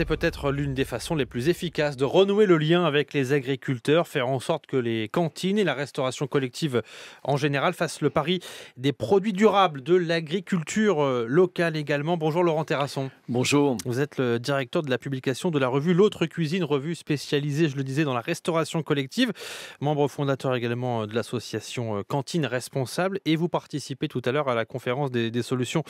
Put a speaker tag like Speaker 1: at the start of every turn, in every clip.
Speaker 1: c'est peut-être l'une des façons les plus efficaces de renouer le lien avec les agriculteurs, faire en sorte que les cantines et la restauration collective en général fassent le pari des produits durables, de l'agriculture euh, locale également. Bonjour Laurent Terrasson. Bonjour. Vous êtes le directeur de la publication de la revue L'autre cuisine, revue spécialisée, je le disais, dans la restauration collective, membre fondateur également euh, de l'association euh, Cantine Responsable et vous participez tout à l'heure à la conférence des, solutions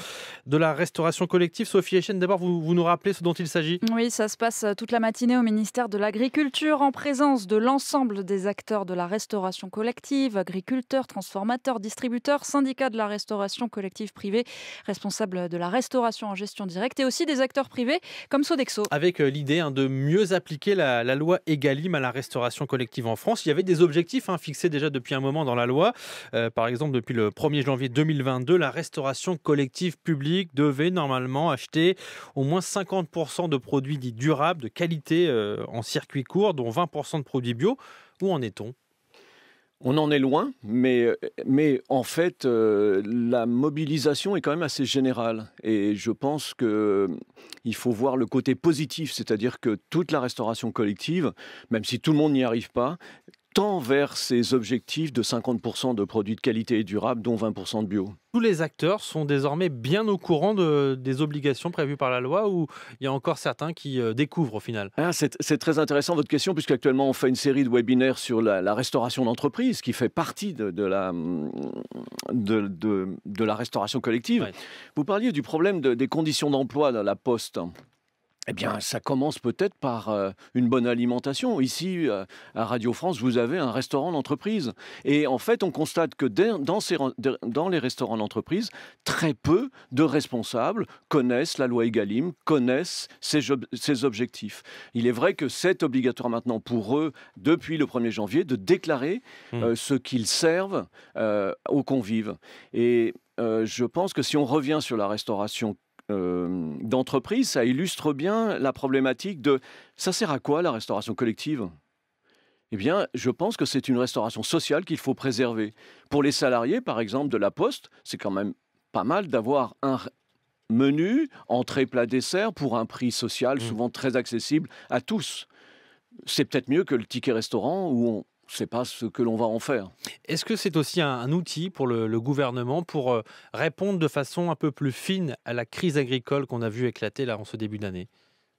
Speaker 1: de la restauration collective. Sophie Echen, d'abord, vous, nous rappelez ce dont il s'agit
Speaker 2: oui, ça se passe euh, toute la matinée au ministère de l'Agriculture en présence de l'ensemble des acteurs de la restauration collective, agriculteurs, transformateurs, distributeurs, syndicats de la restauration collective privée, responsables de la restauration en gestion directe et aussi des acteurs privés comme Sodexo.
Speaker 1: Avec euh, l'idée hein, de mieux appliquer la, loi Egalim à la restauration collective en France, il y avait des objectifs hein, fixés déjà depuis un moment dans la loi. Euh, par exemple, depuis le 1er janvier 2022, la restauration collective publique devait normalement acheter au moins 50% de produits dit de qualité euh, en circuit court, dont 20% de produits bio. Où en est-on
Speaker 2: on en est loin, mais, mais en fait, euh, la mobilisation est quand même assez générale. Et je pense qu'il euh, faut voir le côté positif, c'est-à-dire que toute la restauration collective, même si tout le monde n'y arrive pas, Tant vers ces objectifs de 50% de produits de qualité et durable, dont 20% de bio
Speaker 1: Tous les acteurs sont désormais bien au courant de, des obligations prévues par la loi ou il y a encore certains qui euh, découvrent au final
Speaker 2: ah, C'est très intéressant votre question, puisqu'actuellement on fait une série de webinaires sur la, restauration d'entreprise qui fait partie de, la, de, la restauration collective. Vous parliez du problème des conditions d'emploi dans la poste. Eh bien, ça commence peut-être par euh, une bonne alimentation. Ici, euh, à Radio France, vous avez un restaurant d'entreprise. Et en fait, on constate que dans, les restaurants d'entreprise, très peu de responsables connaissent la loi Egalim, connaissent ses, objectifs. Il est vrai que c'est obligatoire maintenant pour eux, depuis le 1er janvier, de déclarer hmm. euh, ce qu'ils servent aux convives. Et je pense que si on revient sur la restauration euh, d'entreprise, ça illustre bien la problématique de ça sert à quoi la restauration collective eh bien, je pense que c'est une restauration sociale qu'il faut préserver. Pour les salariés, par exemple, de la Poste, c'est quand même pas mal d'avoir un menu, entrée, plat, dessert, pour un prix social mmh. souvent très accessible à tous. C'est peut-être mieux que le ticket restaurant où on ce n'est pas ce que l'on va en faire.
Speaker 1: Est-ce que c'est aussi un, outil pour le, gouvernement pour euh, répondre de façon un peu plus fine à la crise agricole qu'on a vu éclater là en ce début d'année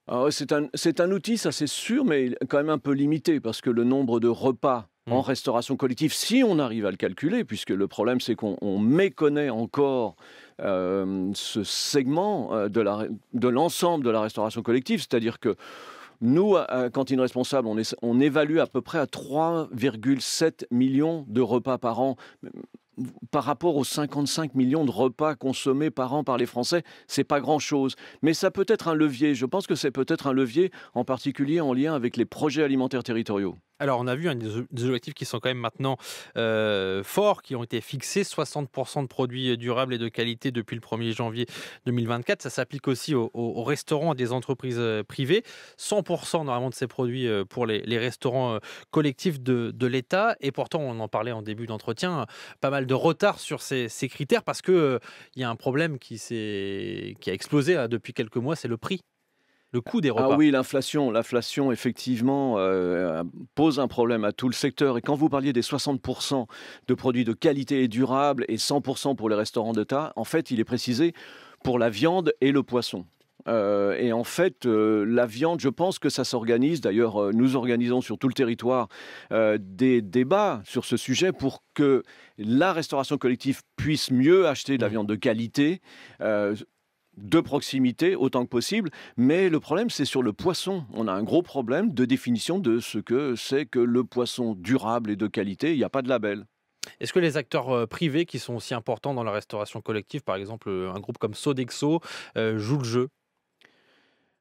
Speaker 2: ah c'est un, un, outil, ça c'est sûr, mais quand même un peu limité, parce que le nombre de repas en hmm. restauration collective, si on arrive à le calculer, puisque le problème c'est qu'on méconnaît encore euh, ce segment euh, de l'ensemble de, de la restauration collective, c'est-à-dire que nous, à euh, Cantine euh, Responsable, on, évalue à peu près à 3,7 millions de repas par an par rapport aux 55 millions de repas consommés par an par les Français, n'est pas grand-chose. Mais ça peut être un levier. Je pense que c'est peut-être un levier, en particulier en lien avec les projets alimentaires territoriaux.
Speaker 1: Alors, on a vu hein, des objectifs qui sont quand même maintenant euh, forts, qui ont été fixés 60% de produits euh, durables et de qualité depuis le 1er janvier 2024. Ça s'applique aussi aux, restaurants et des entreprises euh, privées. 100% normalement de ces produits pour les, restaurants collectifs de, l'État. Et pourtant, on en parlait en début d'entretien, hein, pas mal de retard sur ces, critères parce qu'il y a un problème qui, qui a explosé hein, depuis quelques mois, c'est le prix le coût des ah repas. Ah oui,
Speaker 2: l'inflation, l'inflation effectivement euh, euh, pose un problème à tout le secteur. Et quand vous parliez des 60% de produits de qualité et durable et 100% pour les restaurants d'État, en fait, il est précisé pour la viande et le poisson. Euh, et en fait, la viande, je pense que ça s'organise. D'ailleurs, nous organisons sur tout le territoire des débats sur ce sujet pour que la restauration collective puisse mieux acheter de la mmh. viande de qualité de proximité autant que possible. Mais le problème, c'est sur le poisson. On a un gros problème de définition de ce que c'est que le poisson durable et de qualité. Il n'y a pas de label.
Speaker 1: Est-ce que les acteurs euh, privés qui sont aussi importants dans la restauration collective, par
Speaker 2: exemple euh, un groupe comme Sodexo, joue euh, jouent le jeu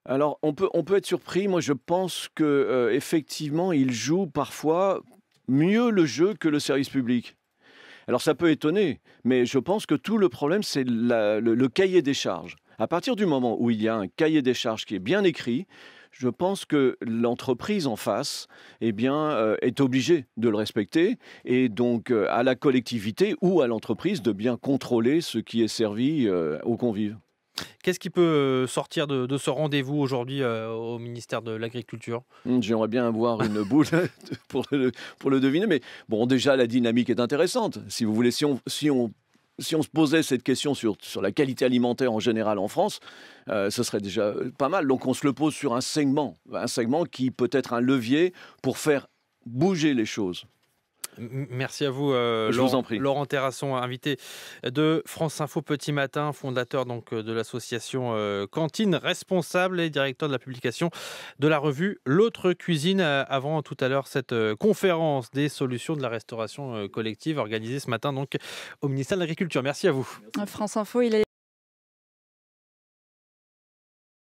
Speaker 2: alors, on peut, on peut être surpris. Moi, je pense qu'effectivement ils jouent parfois mieux le jeu que le service public. Alors ça peut étonner, mais je pense que tout le problème, c'est le, cahier des charges. À partir du moment où il y a un cahier des charges qui est bien écrit, je pense que l'entreprise en face eh euh, est obligée de le respecter et donc euh, à la collectivité ou à l'entreprise de bien contrôler ce qui est servi euh, aux convives.
Speaker 1: Qu'est-ce qui peut euh, sortir de, ce rendez-vous aujourd'hui euh, au ministère de l'Agriculture
Speaker 2: hmm, J'aimerais bien avoir une boule pour, le, deviner, mais bon, déjà, la dynamique est intéressante. Si vous voulez, si on, se posait cette question sur, la qualité alimentaire en général en France, euh, ce serait déjà pas mal. Donc on se le pose sur un segment, un segment qui peut être un levier pour faire bouger les choses.
Speaker 1: Merci à vous, euh, Laurent, Terrasson, invité de France Info Petit Matin, fondateur donc euh, de l'association euh, Cantine, responsable et directeur de la publication de la revue L'autre cuisine. Avant tout à l'heure cette conférence des solutions de la restauration collective organisée ce matin donc au ministère de l'Agriculture. Merci à vous.
Speaker 2: France Info, il est